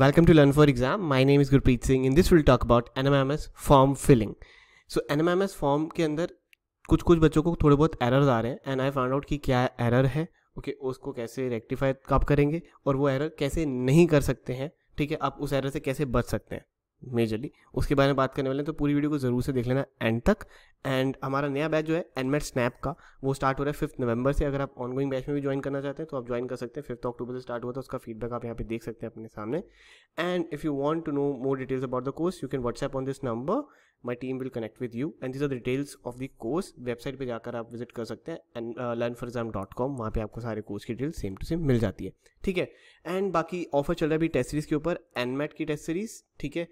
Welcome to Learn for Exam. My name is Gurpreet Singh. In this we'll talk about NMMS form filling. So NMMS form के अंदर कुछ कुछ बच्चों को थोड़े बहुत errors आ रहे हैं and I found out कि क्या error है ओके okay, उसको कैसे rectify कब करेंगे और वो error कैसे नहीं कर सकते हैं ठीक है आप उस error से कैसे बच सकते हैं मेजरली उसके बारे में बात करने वाले हैं तो पूरी वीडियो को ज़रूर से देख लेना एंड तक एंड हमारा नया बैच जो है एनमेट स्नैप का वो स्टार्ट हो रहा है फिफ्थ नवंबर से अगर आप ऑनगोइंग बैच में भी ज्वाइन करना चाहते हैं तो आप ज्वाइन कर सकते हैं फिफ्थ अक्टूबर से स्टार्ट हुआ था उसका फीडबैक आप यहाँ पे देख सकते हैं अपने सामने and if you want to know more details about the course you can WhatsApp on this number my team will connect with you and these are details of the course website पे जाकर आप visit कर सकते हैं and learn for exam dot com वहाँ पर आपको सारे कोर्स की डिटेल सेम टू सेम मिल जाती है ठीक है एंड बाकी ऑफर चल रहा है अभी टेस्ट सीरीज़ के ऊपर एनमेट की टेस्ट सीरीज़ ठीक है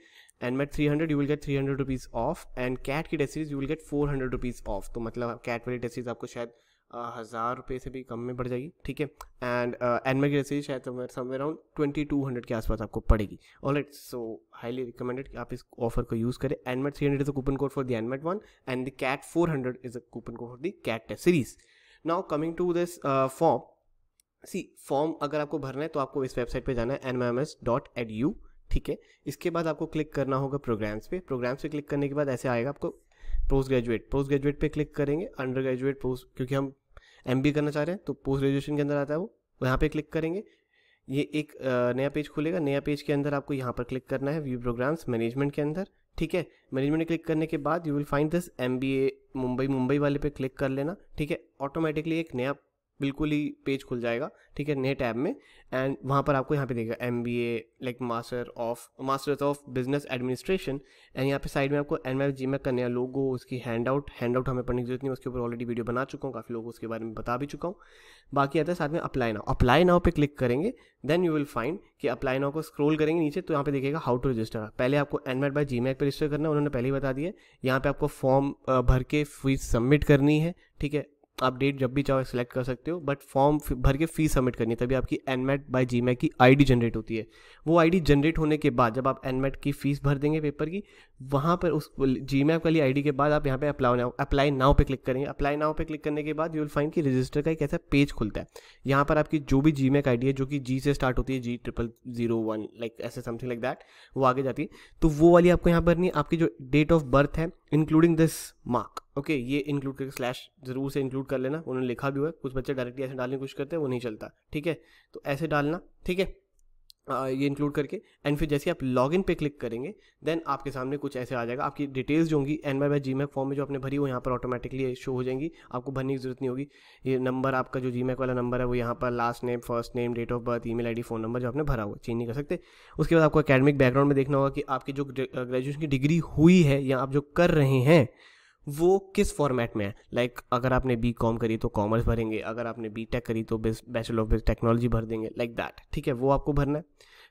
NMAT three hundred you will get three hundred rupees off and CAT की test series you will get four hundred rupees off तो मतलब कैट वाली टेस्ट सीरीज़ आपको शायद हज़ार रुपये से भी कम में पड़ जाएगी ठीक है एंड एनमेक रेसी शायद somewhere around twenty two hundred के आसपास आपको पड़ेगी all it so highly recommended कि आप इस ऑफर को यूज़ करें NMAT three hundred is a coupon code for the NMAT one and the CAT four hundred is a coupon code for the CAT test series now coming to this form see form अगर आपको भरना है तो आपको इस website पर जाना है N M S dot edu ठीक है इसके बाद आपको क्लिक करना होगा प्रोग्राम्स पे प्रोग्राम्स पे क्लिक करने के बाद ऐसे आएगा आपको पोस्ट ग्रेजुएट पोस्ट ग्रेजुएट पे क्लिक करेंगे अंडर ग्रेजुएट पोस्ट क्योंकि हम एम करना चाह रहे हैं तो पोस्ट ग्रेजुएशन के अंदर आता है वो यहाँ पे क्लिक करेंगे ये एक नया पेज खुलेगा नया पेज के अंदर आपको यहाँ पर क्लिक करना है व्यू प्रोग्राम्स मैनेजमेंट के अंदर ठीक है मैनेजमेंट क्लिक करने के बाद you will find this M Mumbai Mumbai वाले पे क्लिक कर लेना ठीक है ऑटोमेटिकली एक नया बिल्कुल ही पेज खुल जाएगा ठीक है नए टैब में एंड वहाँ पर आपको यहाँ पे देगा M B A like master of masters of business administration and यहाँ पे साइड में आपको एन जी मैक का नया लोगो उसकी हैंड आउट हैंड आउट हमें पढ़ने की जरूरत नहीं उसके ऊपर ऑलरेडी वीडियो बना चुका हूँ काफ़ी लोगों उसके बारे में बता भी चुका हूँ बाकी आता है साथ में अप्लाई नाउ अप्लाई नाउ पे क्लिक करेंगे देन यू विल फाइंड कि अप्लाई नाउ को स्क्रोल करेंगे नीचे तो यहाँ पे देखिएगा हाउ टू रजिस्टर पहले आपको NMAT by GMAC पर रजिस्टर करना है उन्होंने पहले ही बता दिया यहाँ पे आपको फॉर्म भर के फीस सबमिट करनी है ठीक है आप डेट जब भी चाहो सेलेक्ट कर सकते हो बट फॉर्म भर के फीस सबमिट करनी है तभी आपकी एनमेट बाय जी की आईडी जनरेट होती है वो आईडी जनरेट होने के बाद जब आप एनमेट की फ़ीस भर देंगे पेपर की वहाँ पर उस जी वाली आई के बाद आप यहाँ पे अप्लाई नाउ अप्लाई नाउ पे क्लिक करेंगे अप्लाई नाउ पे क्लिक करने के बाद यू विल फाइंड कि रजिस्टर का एक ऐसा पेज खुलता है यहाँ पर आपकी जो भी जी मैक आईडी है जो कि जी से स्टार्ट होती है G triple zero one like ऐसे समथिंग लाइक दैट वो आगे जाती है तो वो वाली आपको यहाँ भरनी है आपकी जो डेट ऑफ बर्थ है including this mark okay okay, ये इंक्लूड करके स्लैश ज़रूर से इंक्लूड कर लेना उन्होंने लिखा भी हुआ है कुछ बच्चे डायरेक्टली ऐसे डालने की कोशिश करते हैं वो नहीं चलता ठीक है तो ऐसे डालना ठीक है ये इंक्लूड करके एंड फिर जैसे आप लॉग इन पे क्लिक करेंगे देन आपके सामने कुछ ऐसे आ जाएगा आपकी डिटेल्स जो होंगी N by by G form में जो आपने भरी वो यहाँ पर ऑटोमेटिकली शो हो जाएंगी आपको भरने की जरूरत नहीं होगी ये नंबर आपका जो जी वाला नंबर है वो यहाँ पर last name first name date of birth email phone number जो आपने भरा हुआ चेंज नहीं कर सकते उसके बाद आपको अकेडमिक बैकग्राउंड में देखना होगा कि आपकी जो ग्रेजुएशन की डिग्री हुई है या आप जो कर रहे हैं वो किस फॉर्मेट में है लाइक like, अगर आपने बी कॉम करी तो कॉमर्स भरेंगे अगर आपने बी टेक करी तो बैचलर ऑफ टेक्नोलॉजी भर देंगे लाइक like दैट ठीक है वो आपको भरना है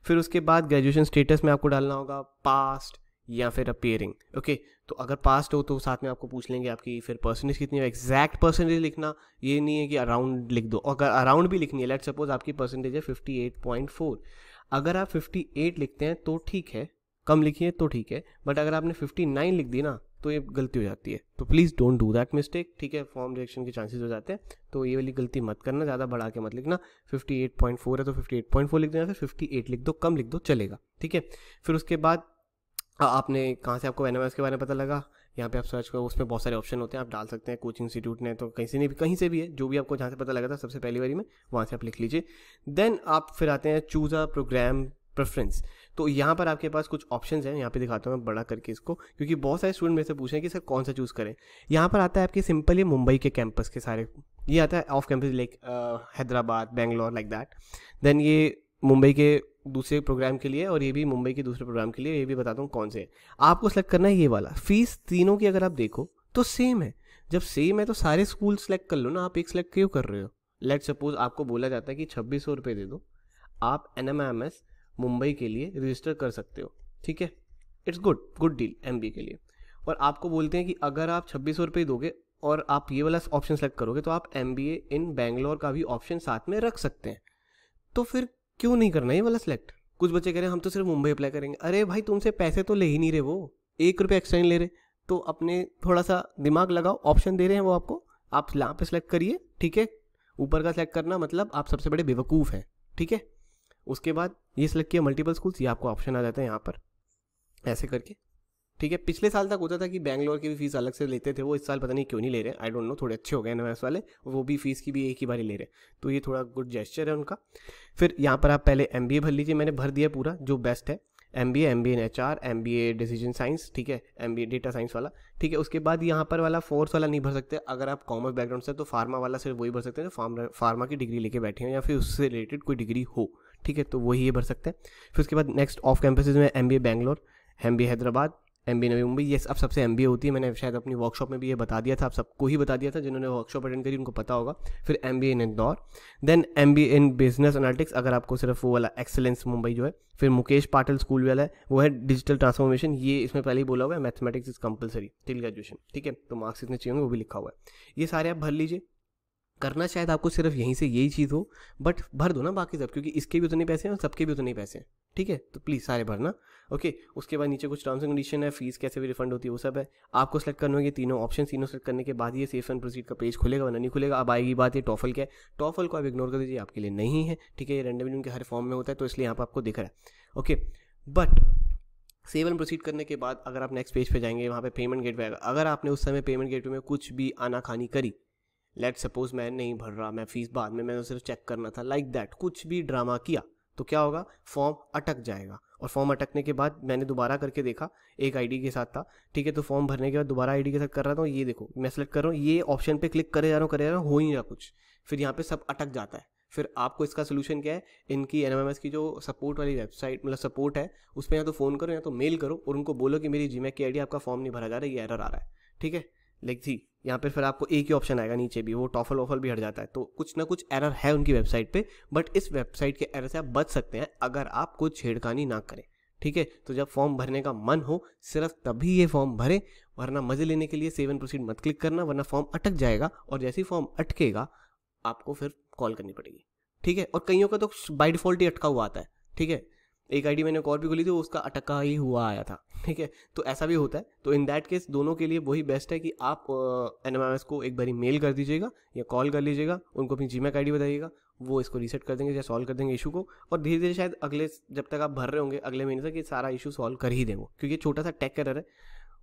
फिर उसके बाद ग्रेजुएशन स्टेटस में आपको डालना होगा पास्ट या फिर अपेयरिंग ओके okay, तो अगर पास्ट हो तो साथ में आपको पूछ लेंगे आपकी फिर परसेंटेज कितनी है एग्जैक्ट परसेंटेज लिखना ये नहीं है कि अराउंड लिख दो अगर अराउंड भी लिखनी है लेट सपोज आपकी परसेंटेज है फोर अगर आप एट लिखते हैं तो ठीक है कम लिखिए तो ठीक है बट अगर आपने 59 लिख दी ना तो ये गलती हो जाती है तो please don't do that mistake ठीक है फॉर्म रिएक्शन के चांसेस हो जाते हैं तो ये वाली गलती मत करना ज़्यादा बढ़ा के मत लिखना 58.4 है तो 58.4 लिख दो या फिर 58 लिख दो कम लिख दो चलेगा ठीक है फिर उसके बाद आपने कहाँ से आपको एन के बारे में पता लगा यहाँ पे आप सर्च करो उसमें बहुत सारे ऑप्शन होते हैं आप डाल सकते हैं कोचिंग इंस्टीट्यूट ने तो कहीं से नहीं भी कहीं से भी है जो भी आपको जहाँ से पता लगा था सबसे पहली बारी में वहाँ से आप लिख लीजिए देन आप फिर आते हैं चूज़ अ प्रोग्राम प्रेफरेंस तो यहाँ पर आपके पास कुछ ऑप्शन हैं यहाँ पे दिखाता हूँ मैं बड़ा करके इसको क्योंकि बहुत सारे स्टूडेंट मेरे से पूछे कि सर कौन सा चूज़ करें यहाँ पर आता है आपके सिंपल ये मुंबई के कैंपस के सारे ये आता है off campus like Hyderabad Bangalore like that then ये मुंबई के दूसरे प्रोग्राम के लिए और ये भी मुंबई के दूसरे प्रोग्राम के लिए ये भी बताता हूँ कौन से आपको सेलेक्ट करना है ये वाला फीस तीनों की अगर आप देखो तो सेम है जब सेम है तो सारे स्कूल सेलेक्ट कर लो ना आप एक सेलेक्ट क्यों कर रहे हो लेट सपोज आपको बोला जाता है कि छब्बीस सौ रुपये दे दो आप N M M S Mumbai के लिए रजिस्टर कर सकते हो ठीक है it's good good deal M के लिए और आपको बोलते हैं कि अगर आप छब्बीस सौ रुपये दोगे और आप ये वाला ऑप्शन सेलेक्ट करोगे तो आप एम इन बैंगलोर का भी ऑप्शन साथ में रख सकते हैं तो फिर क्यों नहीं करना ये वाला सेलेक्ट कुछ बच्चे कह रहे हैं हम तो सिर्फ मुंबई अप्लाई करेंगे अरे भाई तुमसे पैसे तो ले ही नहीं रहे वो एक रुपये एक्स्ट्रा नहीं ले रहे तो अपने थोड़ा सा दिमाग लगाओ ऑप्शन दे रहे हैं वो आपको आप यहाँ पे सेलेक्ट करिए ठीक है ऊपर का सेलेक्ट करना मतलब आप सबसे बड़े बेवकूफ़ हैं ठीक है उसके बाद ये सिलेक्ट किया मल्टीपल स्कूल्स ये आपको ऑप्शन आ जाता है यहाँ पर ऐसे करके ठीक है पिछले साल तक होता था कि बैंगलोर की भी फीस अलग से लेते थे वो इस साल पता नहीं क्यों नहीं ले रहे आई डोंट नो थोड़े अच्छे हो गए एन वाले वो भी फीस की भी एक ही बार ही ले रहे तो ये थोड़ा गुड जेस्चर है उनका फिर यहाँ पर आप पहले एम भर लीजिए मैंने भर दिया पूरा जो बेस्ट है M B M B N H R M B A decision science ठीक है M B A data science वाला ठीक है उसके बाद यहाँ पर वाला फोर्स वाला नहीं भर सकते अगर आप कॉमर्स बैकग्राउंड से तो फार्मा वाला सिर्फ वही भर सकते हैं जो फार्मा फार्मा की डिग्री लेके बैठे हैं या फिर उससे रिलेटेड कोई डिग्री हो ठीक है तो वही ये भर सकते हैं फिर उसके बाद नेक्स्ट ऑफ कैंपसेज में M B Bangalore M B Hyderabad M B Navi Mumbai ये सब सबसे एम बी ए होती है मैंने शायद अपनी वर्कशॉप में भी ये बता दिया था आप सबको ही बता दिया था जिन्होंने वर्कशॉप अटेंड करी उनको पता होगा फिर M B A in Indore then M B in business analytics अगर आपको सिर्फ वो वाला एक्सेलेंस मुंबई जो है फिर मुकेश पाटिल स्कूल वाला है वो है डिजिटल ट्रांसफॉर्मेशन ये इसमें पहले ही बोला हुआ है mathematics is compulsory till graduation ठीक है तो मार्क्स इतने चाहिए होंगे वो भी लिखा हुआ है ये सारे आप भर लीजिए करना शायद आपको सिर्फ यहीं से यही चीज़ हो बट भर दो ना बाकी सब क्योंकि इसके भी उतने पैसे हैं और सबके भी उतने पैसे हैं ठीक है तो प्लीज़ सारे भरना ओके उसके बाद नीचे कुछ टर्म्स एंड कंडीशन है फीस कैसे भी रिफंड होती है वो सब है आपको सेलेक्ट करना होगी तीनों ऑप्शन तीनों सेलेक्ट करने के बाद ये सेफ एंड प्रोसीड का पेज खुलेगा वरना नहीं खुलेगा अब आएगी बात ये टॉफल क्या है टॉफल को आप इग्नोर कर दीजिए आपके लिए नहीं है ठीक है ये रेंडमली उनके हर फॉर्म में होता है तो इसलिए यहाँ पर आपको दिख रहा है okay but save and proceed करने के बाद अगर आप नेक्स्ट पेज पे जाएंगे वहाँ पे पेमेंट गेटवे आएगा अगर आपने उस समय पेमेंट गेटवे में कुछ भी आना खानी करी लेट सपोज मैं नहीं भर रहा मैं फीस बाद में मैंने सिर्फ चेक करना था लाइक like दैट कुछ भी ड्रामा किया तो क्या होगा फॉर्म अटक जाएगा और फॉर्म अटकने के बाद मैंने दोबारा करके देखा एक आईडी के साथ था ठीक है तो फॉर्म भरने के बाद दोबारा आईडी के साथ कर रहा था ये देखो मैं सेलेक्ट कर रहा हूँ ये ऑप्शन पे क्लिक करे जा रहा हूँ करे जा रहा हूँ हो ही नहीं कुछ फिर यहाँ पे सब अटक जाता है फिर आपको इसका सोल्यूशन क्या है इनकी एन की जो सपोर्ट वाली वेबसाइट मतलब सपोर्ट है उस पर या तो फ़ोन करो या तो मेल करो और उनको बोलो कि मेरी जीमेक की आईडी आपका फॉर्म नहीं भरा जा रहा है ये एरर आ रहा है ठीक है लाइक थी यहाँ पर फिर आपको एक ही ऑप्शन आएगा नीचे भी वो टॉफल ऑफल भी हट जाता है तो कुछ ना कुछ एरर है उनकी वेबसाइट पे बट इस वेबसाइट के एरर से आप बच सकते हैं अगर आप कोई छेड़खानी ना करें ठीक है तो जब फॉर्म भरने का मन हो सिर्फ तभी ये फॉर्म भरें वरना मज़े लेने के लिए सेवन प्रोसीड मत क्लिक करना वरना फॉर्म अटक जाएगा और जैसे ही फॉर्म अटकेगा आपको फिर कॉल करनी पड़ेगी ठीक है और कईयों का तो बाई डिफॉल्ट ही अटका हुआ आता है ठीक है एक आईडी मैंने एक और भी खोली थी उसका अटका ही हुआ आया था ठीक है तो ऐसा भी होता है तो इन दैट केस दोनों के लिए वही बेस्ट है कि आप एन uh, को एक बारी मेल कर दीजिएगा या कॉल कर लीजिएगा उनको अपनी जी मेल आई बताइएगा वो इसको रीसेट कर देंगे या सॉल्व कर देंगे इशू को और धीरे धीरे शायद अगले जब तक आप भर रहे होंगे अगले महीने तक ये सारा इशू सॉल्व कर ही देंगे क्योंकि छोटा सा टेक करर है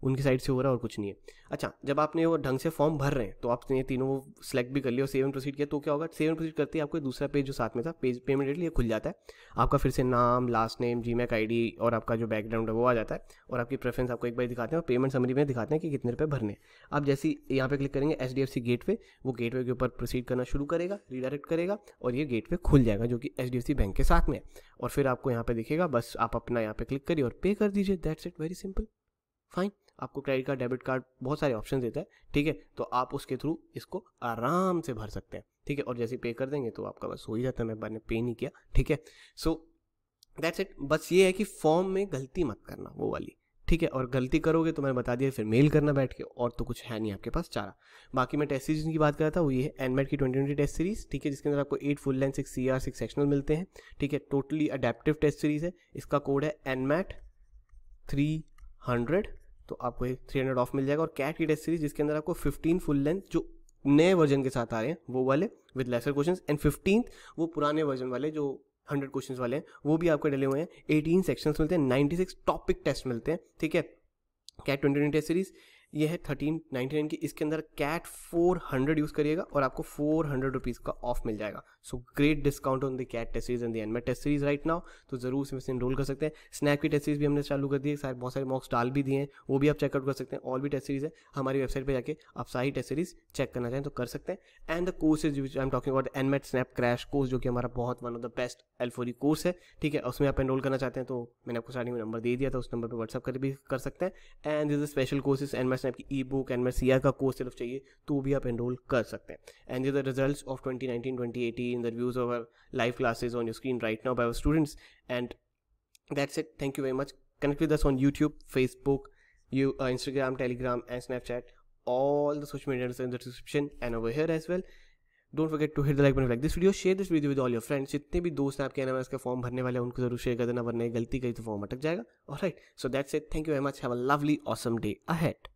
उनकी साइड से हो रहा है और कुछ नहीं है अच्छा जब आपने वो ढंग से फॉर्म भर रहे हैं तो आपने तीनों वो सिलेक्ट भी कर लिया और सेवन प्रोसीड किया तो क्या होगा सेवन प्रोसीड करते ही आपको दूसरा पेज जो साथ में था पेज पेमेंट डेट लिए खुल जाता है आपका फिर से नाम last name GMAC I और आपका जो बैकग्राउंड है वो आ जाता है और आपकी प्रेफरेंस आपको एक बार दिखाते हैं और पेमेंट समरी में दिखाते हैं कि कितने रुपये भरने आप जैसे यहाँ पर क्लिक करेंगे H D F C gateway वो गेट वे के ऊपर प्रोसीड करना शुरू करेगा रिडायरेक्ट करेगा और ये गेट वे खुल जाएगा जो कि H D F C bank के साथ में है और फिर आपको यहाँ पर दिखेगा बस आप अपना यहाँ पर क्लिक करिए और पे कर दीजिए that's it very simple fine आपको क्रेडिट कार्ड डेबिट कार्ड बहुत सारे ऑप्शन देता है ठीक है तो आप उसके थ्रू इसको आराम से भर सकते हैं ठीक है और जैसे पे कर देंगे तो आपका बस हो ही जाता है मैं मैंने पे नहीं किया ठीक है सो दैट्स इट बस ये है कि फॉर्म में गलती मत करना वो वाली ठीक है और गलती करोगे तो मैंने बता दिया फिर मेल करना बैठ के और तो कुछ है नहीं आपके पास चारा बाकी मैं टेस्ट सीरीज की बात कर रहा था वो ये है एनमेट e की ट्वेंटी ट्वेंटी टेस्ट सीरीज ठीक है जिसके अंदर आपको eight full length six C R six sectional मिलते हैं ठीक है टोटली अडेप्टिव टेस्ट सीरीज है इसका कोड है एनमेट थ्री हंड्रेड तो आपको एक थ्री हंड्रेड ऑफ मिल जाएगा और कैट की टेस्ट सीरीज जिसके अंदर आपको फिफ्टीन फुल लेंथ जो नए वर्जन के साथ आ रहे हैं वो वाले with lesser question and fifteen वो पुराने वर्जन वाले जो हंड्रेड क्वेश्चन वाले हैं वो भी आपको डले हुए हैं एटीन सेक्शन मिलते हैं नाइन्टी सिक्स टॉपिक टेस्ट मिलते हैं ठीक है CAT twenty twenty test series ये है थर्टीन नाइन्टी नाइन की इसके अंदर कैट फोर हंड्रेड यूज़ करिएगा और आपको फोर हंड्रेड रुपीज़ का ऑफ मिल जाएगा so great discount on the CAT test series and the and test series right now तो ज़रूर इसमें से इनरोल कर सकते हैं स्नैप की टेस्ट सीरीज भी हमने चालू कर दी है सारे बहुत सारे मॉक्स डाल भी दिए हैं वो भी आप चेकआउट कर सकते हैं और भी टेस्ट सीरीज है हमारी वेबसाइट पर जाकर आप सारी टेस्ट सीरीज चेक करना चाहें तो कर सकते हैं and the courses which I am talking about NMAT SNAP crash course जो कि हमारा बहुत वन ऑफ द बेस्ट एल्फोरी कोर्स है ठीक है उसमें आप एनरोल करना चाहते हैं तो मैंने आपको स्टार्टिंग में नंबर दे दिया था उस नंबर पर व्हाट्सअप कर भी कर सकते हैं एंड दिस स्पेशल कोर्सेज एनमेट इंटरेस्ट है आपकी ई बुक एंड मैं सी आर का कोर्स सिर्फ चाहिए तो भी आप एनरोल कर सकते हैं and the result of twenty nineteen twenty eighty in the reviews of our live classes on your screen right now by our students and that's it thank you very much connect with us on YouTube, Facebook, you, uh, Instagram, Telegram, and Snapchat. All the social media are in the description and over here as don't forget to hit the like like this video share this video with all your friends जितने भी दोस्त हैं आपके N M S का form भरने वाले हैं उनको जरूर शेयर कर देना वरना गलती करी तो फॉर्म अटक जाएगा और right so that's it thank you very much have a lovely awesome day ahead